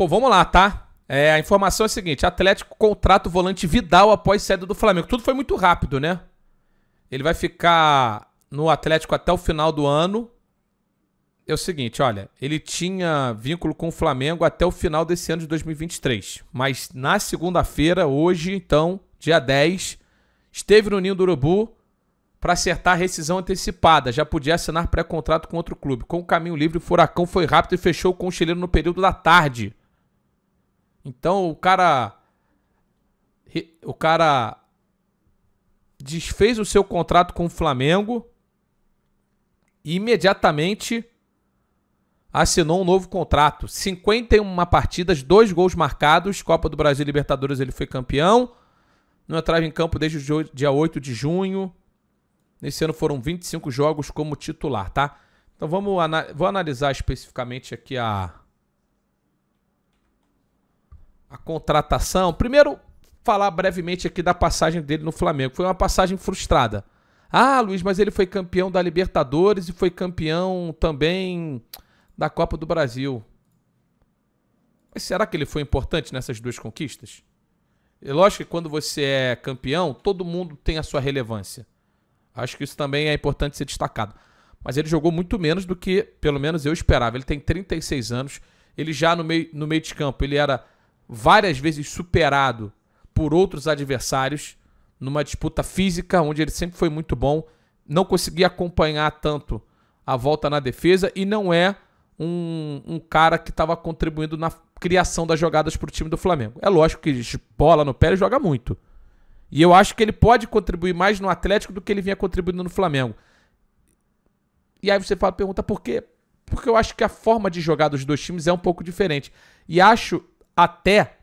Pô, vamos lá, tá? É, a informação é a seguinte: Atlético contrata o volante Vidal após saída do Flamengo. Tudo foi muito rápido, né? Ele vai ficar no Atlético até o final do ano. É o seguinte, olha, ele tinha vínculo com o Flamengo até o final desse ano de 2023. Mas na segunda-feira, hoje, então, dia 10, esteve no Ninho do Urubu para acertar a rescisão antecipada. Já podia assinar pré-contrato com outro clube. Com o caminho livre, o Furacão foi rápido e fechou com o chileno no período da tarde. Então o cara. O cara desfez o seu contrato com o Flamengo e imediatamente assinou um novo contrato. 51 partidas, dois gols marcados, Copa do Brasil e Libertadores ele foi campeão. Não entrava em campo desde o dia 8 de junho. Nesse ano foram 25 jogos como titular, tá? Então vamos ana vou analisar especificamente aqui a contratação. Primeiro, falar brevemente aqui da passagem dele no Flamengo. Foi uma passagem frustrada. Ah, Luiz, mas ele foi campeão da Libertadores e foi campeão também da Copa do Brasil. Mas será que ele foi importante nessas duas conquistas? Eu lógico que quando você é campeão, todo mundo tem a sua relevância. Acho que isso também é importante ser destacado. Mas ele jogou muito menos do que, pelo menos, eu esperava. Ele tem 36 anos. Ele já no meio, no meio de campo, ele era várias vezes superado por outros adversários numa disputa física, onde ele sempre foi muito bom, não conseguia acompanhar tanto a volta na defesa e não é um, um cara que estava contribuindo na criação das jogadas para o time do Flamengo. É lógico que bola no pé ele joga muito. E eu acho que ele pode contribuir mais no Atlético do que ele vinha contribuindo no Flamengo. E aí você fala, pergunta por quê? Porque eu acho que a forma de jogar dos dois times é um pouco diferente. E acho até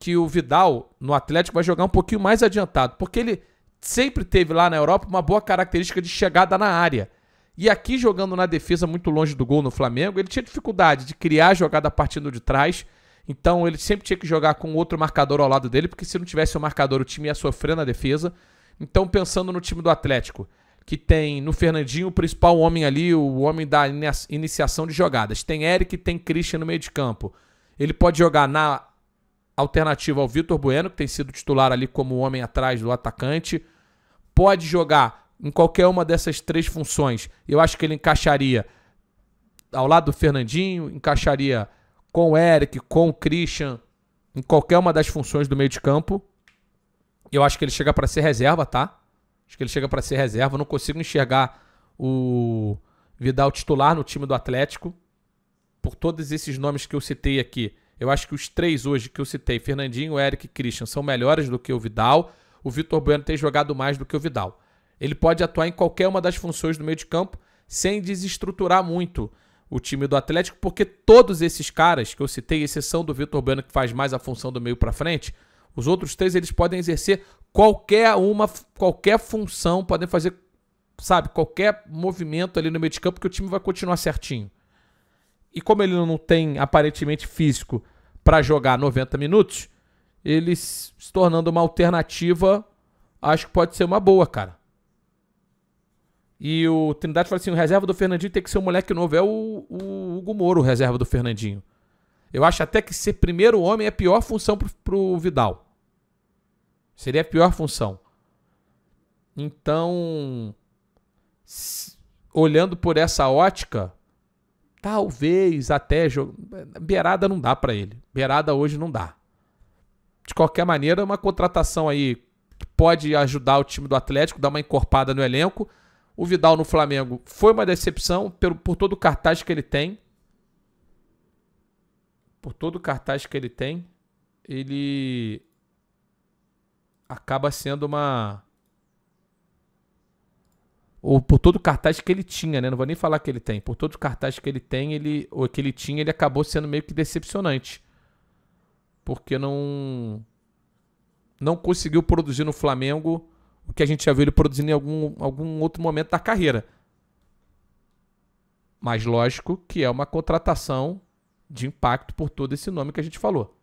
que o Vidal no Atlético vai jogar um pouquinho mais adiantado, porque ele sempre teve lá na Europa uma boa característica de chegada na área. E aqui jogando na defesa muito longe do gol no Flamengo, ele tinha dificuldade de criar a jogada partindo de trás. Então ele sempre tinha que jogar com outro marcador ao lado dele, porque se não tivesse o um marcador, o time ia sofrer na defesa. Então pensando no time do Atlético, que tem no Fernandinho o principal homem ali, o homem da iniciação de jogadas. Tem Eric, tem Christian no meio de campo. Ele pode jogar na alternativa ao Vitor Bueno, que tem sido titular ali como homem atrás do atacante. Pode jogar em qualquer uma dessas três funções. Eu acho que ele encaixaria ao lado do Fernandinho, encaixaria com o Eric, com o Christian, em qualquer uma das funções do meio de campo. Eu acho que ele chega para ser reserva, tá? Acho que ele chega para ser reserva. Eu não consigo enxergar o Vidal titular no time do Atlético por todos esses nomes que eu citei aqui, eu acho que os três hoje que eu citei, Fernandinho, Eric e Christian, são melhores do que o Vidal. O Vitor Bueno tem jogado mais do que o Vidal. Ele pode atuar em qualquer uma das funções do meio de campo sem desestruturar muito o time do Atlético, porque todos esses caras que eu citei, exceção do Vitor Bueno que faz mais a função do meio para frente, os outros três eles podem exercer qualquer uma, qualquer função, podem fazer, sabe, qualquer movimento ali no meio de campo que o time vai continuar certinho. E como ele não tem aparentemente físico para jogar 90 minutos, ele se tornando uma alternativa, acho que pode ser uma boa, cara. E o Trindade fala assim: o reserva do Fernandinho tem que ser um moleque novo. É o, o Hugo Moro, o reserva do Fernandinho. Eu acho até que ser primeiro homem é a pior função pro, pro Vidal. Seria a pior função. Então, olhando por essa ótica, Talvez até jogo. Beirada não dá para ele. Beirada hoje não dá. De qualquer maneira, é uma contratação aí que pode ajudar o time do Atlético, dar uma encorpada no elenco. O Vidal no Flamengo foi uma decepção por, por todo o cartaz que ele tem. Por todo o cartaz que ele tem, ele acaba sendo uma ou por todo o cartaz que ele tinha, né? Não vou nem falar que ele tem. Por todo o cartaz que ele tem, ele ou que ele tinha, ele acabou sendo meio que decepcionante. Porque não não conseguiu produzir no Flamengo o que a gente já viu ele produzindo em algum, algum outro momento da carreira. Mas lógico que é uma contratação de impacto por todo esse nome que a gente falou.